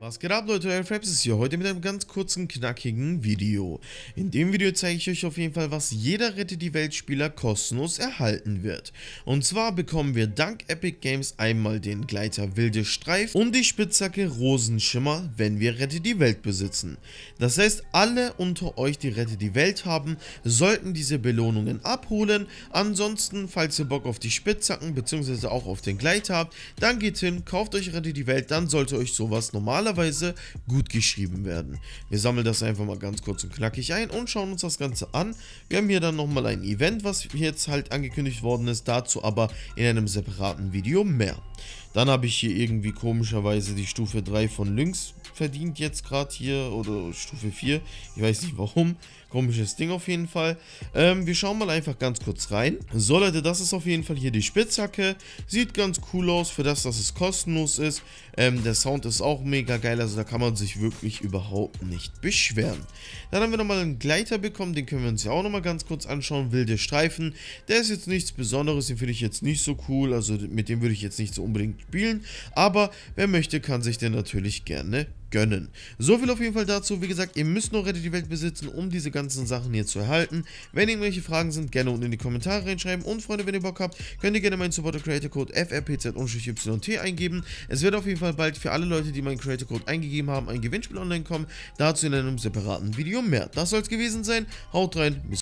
Was geht ab Leute, euer Fraps ist hier, heute mit einem ganz kurzen, knackigen Video. In dem Video zeige ich euch auf jeden Fall, was jeder Rette die Welt Spieler kostenlos erhalten wird. Und zwar bekommen wir dank Epic Games einmal den Gleiter Wilde Streif und die Spitzhacke Rosenschimmer, wenn wir Rette die Welt besitzen. Das heißt, alle unter euch, die Rette die Welt haben, sollten diese Belohnungen abholen. Ansonsten, falls ihr Bock auf die Spitzhacken bzw. auch auf den Gleiter habt, dann geht hin, kauft euch Rette die Welt, dann sollte euch sowas normaler normalerweise gut geschrieben werden. Wir sammeln das einfach mal ganz kurz und knackig ein und schauen uns das Ganze an. Wir haben hier dann nochmal ein Event, was jetzt halt angekündigt worden ist, dazu aber in einem separaten Video mehr. Dann habe ich hier irgendwie komischerweise die Stufe 3 von Lynx verdient jetzt gerade hier oder Stufe 4. Ich weiß nicht warum. Komisches Ding auf jeden Fall. Ähm, wir schauen mal einfach ganz kurz rein. So Leute, das ist auf jeden Fall hier die Spitzhacke. Sieht ganz cool aus für das, dass es kostenlos ist. Ähm, der Sound ist auch mega geil, also da kann man sich wirklich überhaupt nicht beschweren. Dann haben wir nochmal einen Gleiter bekommen, den können wir uns ja auch nochmal ganz kurz anschauen. Wilde Streifen, der ist jetzt nichts Besonderes, den finde ich jetzt nicht so cool, also mit dem würde ich jetzt nicht so unbedingt spielen, aber wer möchte, kann sich den natürlich gerne gönnen. So viel auf jeden Fall dazu. Wie gesagt, ihr müsst noch Reddit die Welt besitzen, um diese ganzen Sachen hier zu erhalten. Wenn irgendwelche Fragen sind, gerne unten in die Kommentare reinschreiben. Und Freunde, wenn ihr Bock habt, könnt ihr gerne meinen Supporter Creator Code FRPZ-YT eingeben. Es wird auf jeden Fall bald für alle Leute, die meinen Creator Code eingegeben haben, ein Gewinnspiel online kommen. Dazu in einem separaten Video mehr. Das soll es gewesen sein. Haut rein, bis